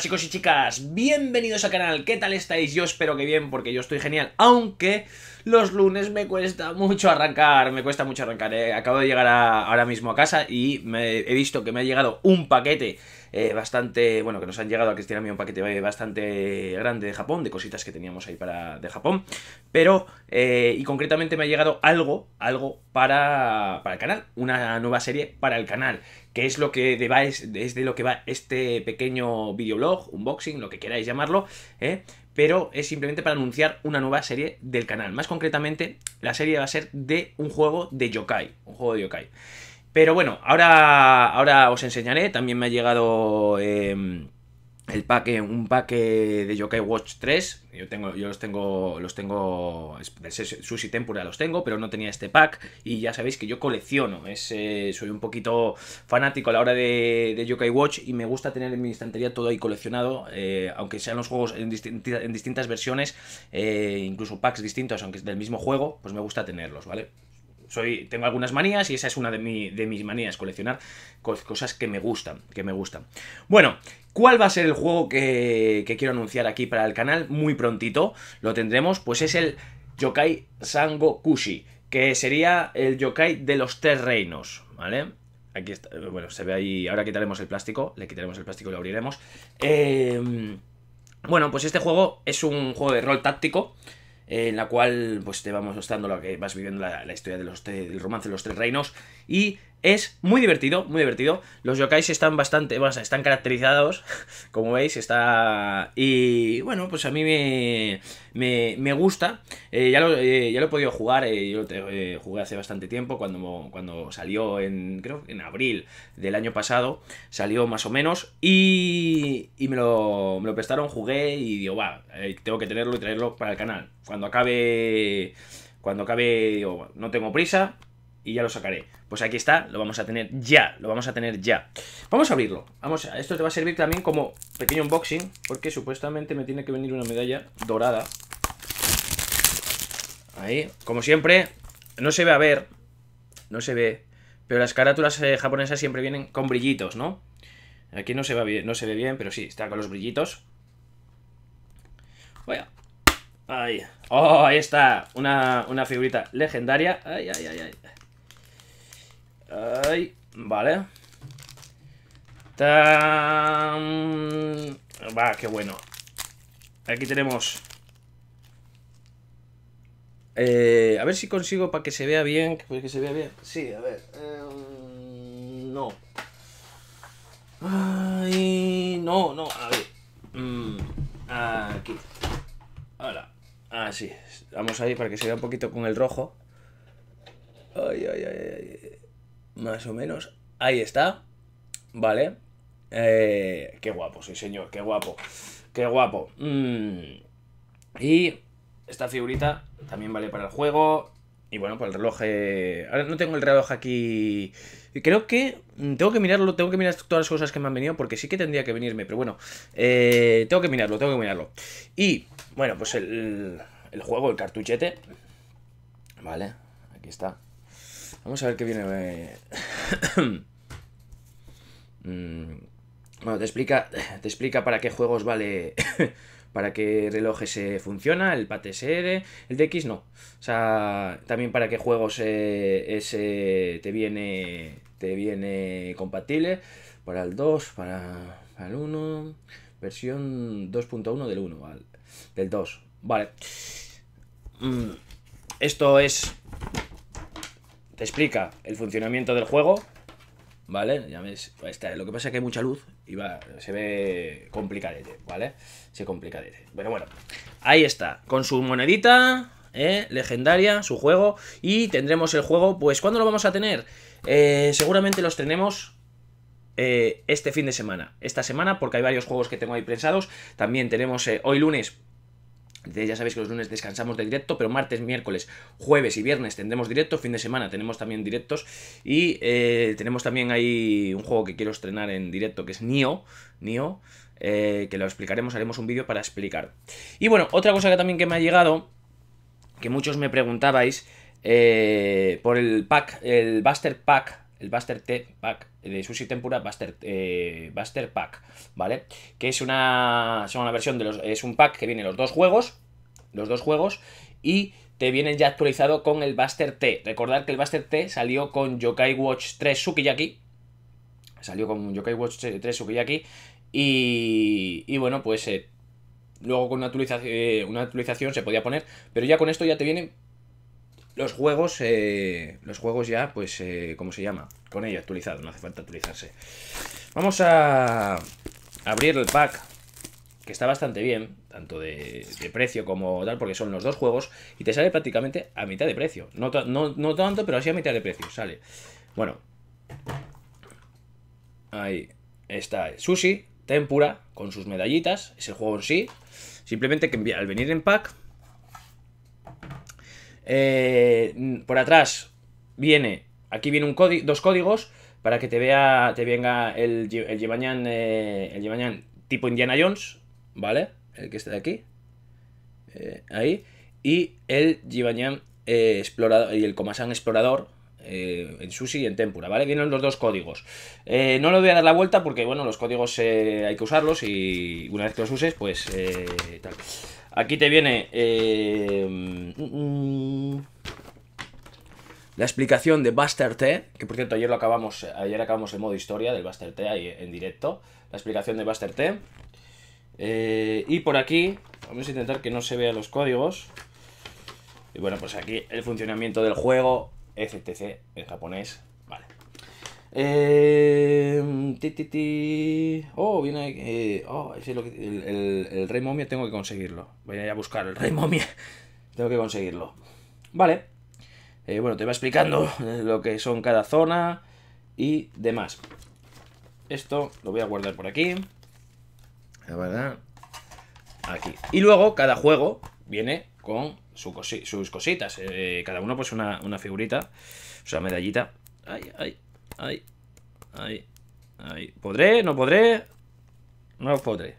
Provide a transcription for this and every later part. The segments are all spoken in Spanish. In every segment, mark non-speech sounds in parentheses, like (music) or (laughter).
chicos y chicas, bienvenidos al canal, ¿qué tal estáis? Yo espero que bien, porque yo estoy genial, aunque los lunes me cuesta mucho arrancar, me cuesta mucho arrancar. Eh. Acabo de llegar ahora mismo a casa y he visto que me ha llegado un paquete eh, bastante, bueno, que nos han llegado a Cristina mí un paquete eh, bastante grande de Japón, de cositas que teníamos ahí para de Japón, pero, y concretamente me ha llegado algo, algo para, para el canal, una nueva serie para el canal, que es lo que va, es de lo que va este pequeño videoblog, unboxing, lo que queráis llamarlo, ¿eh? pero es simplemente para anunciar una nueva serie del canal. Más concretamente, la serie va a ser de un juego de yokai, un juego de yokai. Pero bueno, ahora, ahora os enseñaré, también me ha llegado... Eh, el pack, eh, un pack eh, de Yokai Watch 3. Yo tengo, yo los tengo, los tengo, Sushi Tempura los tengo, pero no tenía este pack. Y ya sabéis que yo colecciono, es, eh, soy un poquito fanático a la hora de, de Yokai Watch y me gusta tener en mi estantería todo ahí coleccionado, aunque sean los juegos en, distintas versiones, incluso packs distintos, aunque es del mismo juego, pues me gusta tenerlos, ¿vale? tengo algunas manías y esa es una de, mis manías, coleccionar cosas que me gustan, que me gustan. Bueno, ¿Cuál va a ser el juego que, quiero anunciar aquí para el canal? Muy prontito lo tendremos, pues es el Yokai Sango Kushi, que sería el Yokai de los tres reinos, ¿vale? Aquí está, bueno, se ve ahí, ahora quitaremos el plástico, le quitaremos el plástico y lo abriremos. Em, bueno, pues este juego es un juego de rol táctico, eh, en la cual pues te vamos mostrando lo que vas viviendo la, historia del romance de los tres reinos y es muy divertido, muy divertido. Los yokais están bastante, bueno, están caracterizados, (laughs) como veis, está... Y bueno, pues a mí me, me, gusta. Eh, ya, lo, eh, ya, lo, he podido jugar, eh, yo lo jugué hace bastante tiempo, cuando, cuando salió en, creo, en abril del año pasado, salió más o menos, y, y me, lo, me lo prestaron, jugué y digo, va, tengo que tenerlo y traerlo para el canal. Cuando acabe, cuando acabe, digo, no tengo prisa, y ya lo sacaré. Pues aquí está, lo vamos a tener ya, lo vamos a tener ya. Vamos a abrirlo. Vamos a, esto te va a servir también como pequeño unboxing, porque supuestamente me tiene que venir una medalla dorada. Ahí, como siempre, no se ve a ver, no se ve, pero las carátulas eh, japonesas siempre vienen con brillitos, ¿no? Aquí no se, va bien, no se ve bien, pero sí, está con los brillitos. Vaya. Ahí. ¡Oh, ahí está! Una, una figurita legendaria. ¡Ay, ay, ay, ay! Ay, vale. Va, qué bueno. Aquí tenemos... Eh, a ver si consigo para que se vea bien. Que se vea bien. Sí, a ver. Em, no. Ay, no, no. A ver. Mm, aquí. Ahora. Así. Ah, Vamos ahí para que se vea un poquito con el rojo. Ay, ay, ay, más o menos. Ahí está, ¿vale? Eh, qué guapo, sí señor, qué guapo, qué guapo. Mm. Y esta figurita también vale para el juego. Y bueno, por el reloj... Eh, ahora no tengo el reloj aquí... Creo que... Mm, tengo que mirarlo, tengo que mirar todas las cosas que me han venido porque sí que tendría que venirme. Pero bueno, eh, tengo que mirarlo, tengo que mirarlo. Y bueno, pues el, el juego, el cartuchete. Vale, aquí está. Vamos a ver qué viene. Eh. (coughs) Mm. bueno, te explica, te explica para qué juegos vale. (coughs) para qué relojes se funciona, el PATSR, el DX no. O sea, también para qué juegos eh, ese te viene te viene compatible para el 2, para, para el 1, versión 2.1 del 1, del 2. Vale. Mm, esto es te explica el funcionamiento del juego, ¿vale? Ya ves, pues lo que pasa es que hay mucha luz y va, se ve complicadete, ¿vale? Se complicadete. Pero bueno, ahí está, con su monedita, ¿eh? legendaria, su juego, y tendremos el juego, pues, ¿cuándo lo vamos a tener? Eh, seguramente los tenemos eh, este fin de semana, esta semana, porque hay varios juegos que tengo ahí pensados, también tenemos eh, hoy lunes ya sabéis que los lunes descansamos de directo, pero martes, miércoles, jueves y viernes tendremos directo, fin de semana tenemos también directos y eh, tenemos también ahí un juego que quiero estrenar en directo que es Nio, Nio, eh, que lo explicaremos, haremos un vídeo para explicar. Y bueno, otra cosa que también que me ha llegado, que muchos me preguntabais eh, por el pack, el Buster Pack el Buster T Pack, de Sushi Tempura Buster, eh, Buster Pack, ¿vale? Que es una, es una versión de los, es un pack que viene los dos juegos, los dos juegos, y te vienen ya actualizado con el Buster T. Recordad que el Buster T salió con Yokai Watch 3 Sukiyaki, salió con Yokai Watch 3 Sukiyaki, y, y bueno, pues... Eh, luego con una actualización, eh, una actualización se podía poner, pero ya con esto ya te viene... Los juegos, eh, los juegos ya, pues, eh, ¿cómo se llama? Con ello actualizado, no hace falta actualizarse. Vamos a abrir el pack, que está bastante bien, tanto de, precio como tal, porque son los dos juegos, y te sale prácticamente a mitad de precio. No, no, no tanto, pero así a mitad de precio, sale. Bueno. Ahí está Sushi, Tempura, con sus medallitas, es el juego en sí. Simplemente que al venir en pack eh, por atrás viene, aquí viene un dos códigos para que te vea, te venga el, el eh, el tipo Indiana Jones, ¿vale? El que está de aquí, eh, ahí, y el Jibanyan explorador y el Comasán explorador, en sushi y en tempura, ¿vale? Vienen los dos códigos. no le voy a dar la vuelta porque, bueno, los códigos hay que usarlos y una vez que los uses, pues tal. Aquí te viene eh, mm, mm. la explicación de Buster T, que por cierto ayer lo acabamos, ayer acabamos el modo historia del Buster T ahí en directo, la explicación de Buster T. Eh, y por aquí, vamos a intentar que no se vean los códigos. Y bueno, pues aquí el funcionamiento del juego, FTC en japonés, Em, oh, eh, Oh, viene. oh, el, Rey Momia tengo que conseguirlo. Voy a ir a buscar el Rey Momia. (laughs) tengo que conseguirlo. Vale. Eh, bueno, te va explicando eh, lo que son cada zona y demás. Esto lo voy a guardar por aquí. La verdad. Aquí. Y luego cada juego viene con sus cositas. Eh, cada uno pues una, una figurita. O sea, medallita. Ay, ay. Ahí. Ahí. Ahí. ¿Podré? ¿No podré? No podré.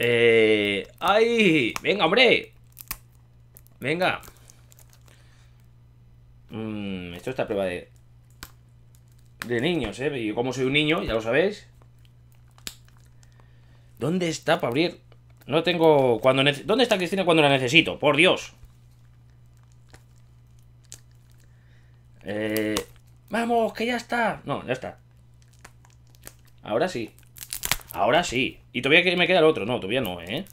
Eh... ¡Ay! ¡Venga, hombre! ¡Venga! Mm, esto está a prueba de... De niños, ¿eh? Y como soy un niño, ya lo sabéis. ¿Dónde está para abrir? No tengo... Cuando ¿Dónde está Cristina cuando la necesito? ¡Por Dios! Eh... Vamos, que ya está. No, ya está. Ahora sí. Ahora sí. Y todavía que me queda el otro. No, todavía no, ¿eh?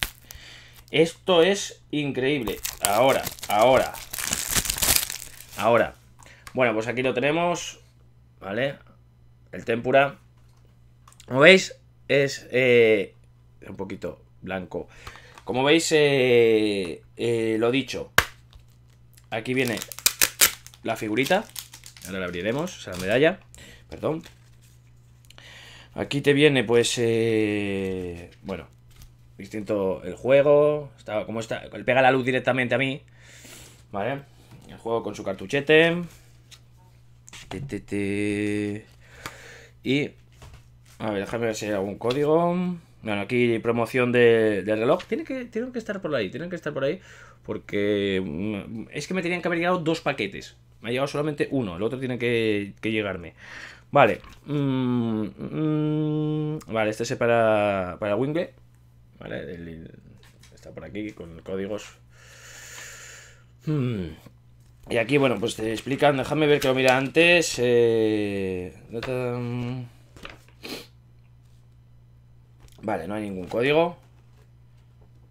Esto es increíble. Ahora, ahora. Ahora. Bueno, pues aquí lo tenemos. ¿Vale? El tempura. Como veis, es eh, un poquito blanco. Como veis, eh, eh, lo dicho. Aquí viene la figurita. Ahora la abriremos, o sea, la medalla. Perdón. Aquí te viene, pues, eh, bueno, distinto el juego, está, como está, pega la luz directamente a mí, ¿vale? El juego con su cartuchete. Y, a ver, déjame ver si hay algún código. Bueno, aquí promoción del reloj. Tiene que, tienen que estar por ahí, tienen que estar por ahí, porque mm, es que me tenían que haber llegado dos paquetes. Me ha llegado solamente uno, el otro tiene que, llegarme. Vale. Mm, mm, vale, este es para, para Wingle. Vale, está por aquí con códigos. Mm. Y aquí, bueno, pues te explican, déjame ver que lo mira antes. Eh, vale, no hay ningún código.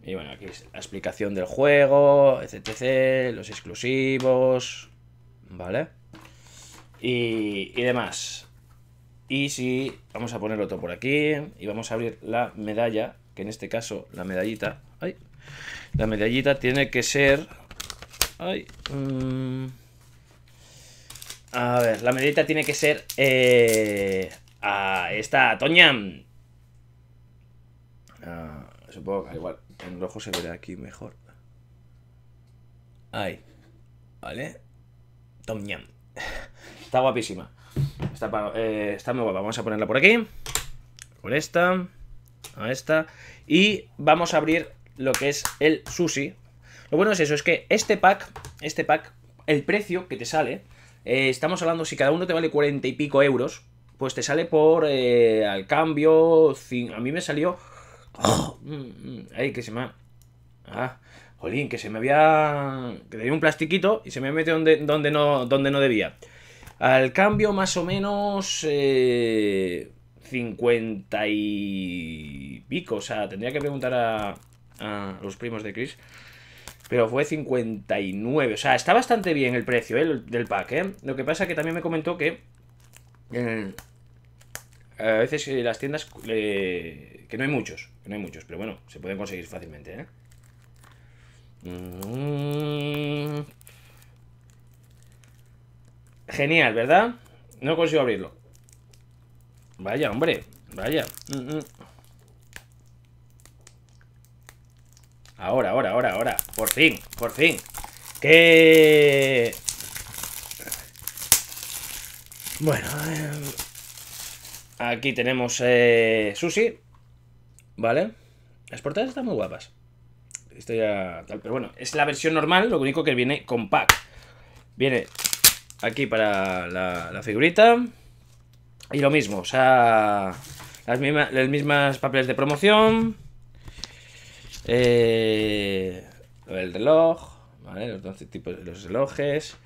Y bueno, aquí es la explicación del juego, etc, los exclusivos, ¿vale? Y, y demás. Y si vamos a poner otro por aquí y vamos a abrir la medalla, que en este caso la medallita, ay, la medallita tiene que ser, ay, mm, a ver, la medallita tiene que ser eh, a esta Toña ah, supongo que igual en rojo se verá aquí mejor. Ay ¿vale? Está guapísima. Eh, está, muy guapa. Vamos a ponerla por aquí. Con esta. A esta. Y vamos a abrir lo que es el sushi. Lo bueno es eso, es que este pack, este pack, el precio que te sale, eh, estamos hablando, si cada uno te vale cuarenta y pico euros, pues te sale por eh, al cambio. A mí me salió. ¡oh! Mm, mm, ay, que se me. Ah, jolín, que se me había... que tenía un plastiquito y se me metió donde, donde, no, donde no debía. Al cambio, más o menos... Eh, 50 y pico, o sea, tendría que preguntar a, los primos de Chris. Pero fue 59. O sea, está bastante bien el precio eh, del pack. ¿eh? Lo que pasa es que también me comentó que eh, a veces eh, las tiendas... que no hay muchos. Que no hay muchos. Pero bueno, se pueden conseguir fácilmente. ¿eh? Mm. Genial, ¿verdad? No consigo abrirlo. Vaya, hombre. Vaya. Mm, mm. Ahora, ahora, ahora, ahora. Por fin, por fin. Que... Bueno. Eh, aquí tenemos eh, sushi. ¿Vale? Las portadas están muy guapas ya tal, pero bueno, es la versión normal, lo único que viene con pack. Viene aquí para la, figurita. Y lo mismo, o sea, las mismas, papeles de promoción. Eh, el reloj, ¿vale? Los tipos de los relojes.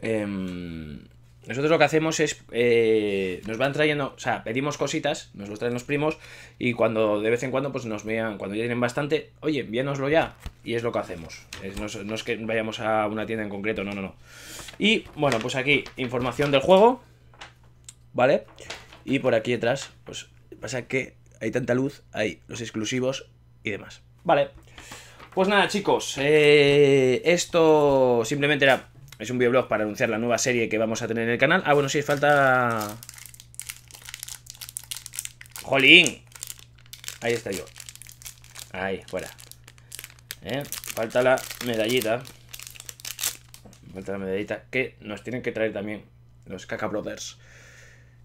Em, nosotros lo que hacemos es, eh, nos van trayendo, o sea, pedimos cositas, nos los traen los primos y cuando de vez en cuando pues nos vean, cuando ya tienen bastante, oye, envíenoslo ya y es lo que hacemos. no, es que vayamos a una tienda en concreto, no, no, no. Y bueno, pues aquí información del juego, ¿vale? Y por aquí detrás, pues pasa que hay tanta luz, hay los exclusivos y demás. Vale. Pues nada, chicos, eh, esto simplemente era es un videoblog para anunciar la nueva serie que vamos a tener en el canal. Ah, bueno, sí, falta... ¡Jolín! Ahí está yo. Ahí, fuera. Eh, falta la medallita. Falta la medallita que nos tienen que traer también los Caca Brothers.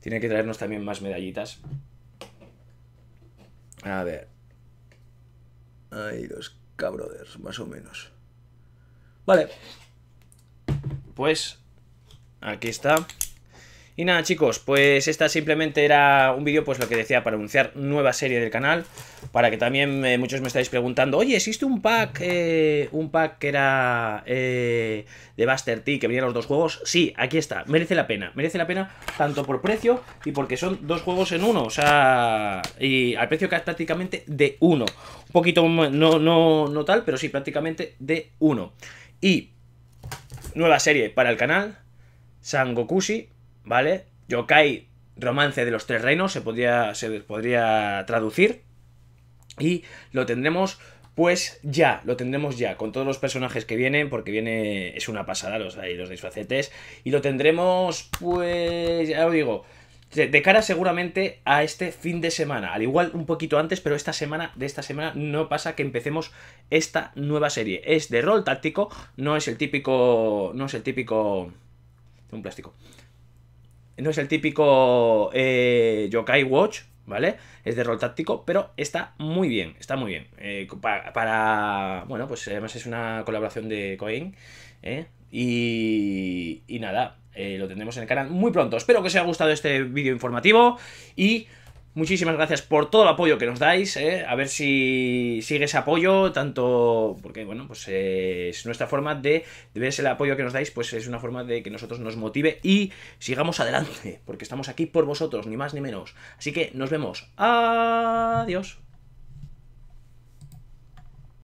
Tienen que traernos también más medallitas. A ver. Ahí los Brothers, más o menos. Vale pues aquí está. Y nada chicos, pues esta simplemente era un vídeo pues lo que decía para anunciar nueva serie del canal Para que también eh, muchos me estáis preguntando Oye, existe un pack, eh, un pack que era eh, de Buster T que venían los dos juegos Sí, aquí está, merece la pena, merece la pena tanto por precio y porque son dos juegos en uno O sea, y al precio que es prácticamente de uno Un poquito, no, no, no tal, pero sí prácticamente de uno Y Nueva serie para el canal, Sangokushi, ¿vale? Yokai Romance de los Tres Reinos, se podría, se podría traducir. Y lo tendremos pues ya, lo tendremos ya, con todos los personajes que vienen, porque viene, es una pasada los, los disfacetes, y lo tendremos, pues, ya lo digo, de cara seguramente a este fin de semana, al igual un poquito antes, pero esta semana, de esta semana no pasa que empecemos esta nueva serie. Es de rol táctico, no es el típico, no es el típico, un plástico, no es el típico eh, Yokai Watch, ¿vale? Es de rol táctico, pero está muy bien, está muy bien. Eh, para, bueno, pues además es una colaboración de Coin, ¿eh? y, y nada, eh, lo tendremos en el canal muy pronto. Espero que os haya gustado este vídeo informativo y... Muchísimas gracias por todo el apoyo que nos dais, eh. a ver si sigue ese apoyo, tanto porque, bueno, pues eh, es nuestra forma de, de ver el apoyo que nos dais, pues es una forma de que nosotros nos motive y sigamos adelante, porque estamos aquí por vosotros, ni más ni menos. Así que nos vemos. Adiós.